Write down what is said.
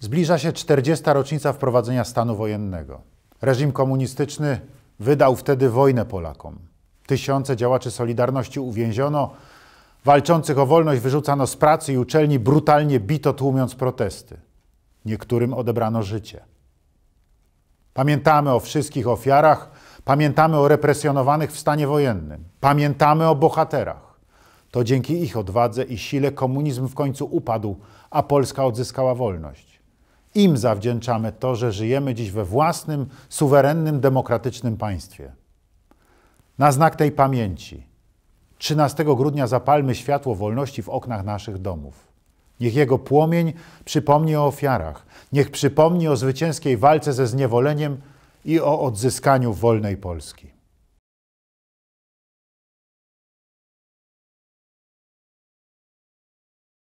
Zbliża się 40. rocznica wprowadzenia stanu wojennego. Reżim komunistyczny wydał wtedy wojnę Polakom. Tysiące działaczy Solidarności uwięziono, walczących o wolność wyrzucano z pracy i uczelni, brutalnie bito, tłumiąc protesty. Niektórym odebrano życie. Pamiętamy o wszystkich ofiarach, pamiętamy o represjonowanych w stanie wojennym, pamiętamy o bohaterach. To dzięki ich odwadze i sile komunizm w końcu upadł, a Polska odzyskała wolność. Im zawdzięczamy to, że żyjemy dziś we własnym, suwerennym, demokratycznym państwie. Na znak tej pamięci 13 grudnia zapalmy światło wolności w oknach naszych domów. Niech jego płomień przypomni o ofiarach, niech przypomni o zwycięskiej walce ze zniewoleniem i o odzyskaniu wolnej Polski.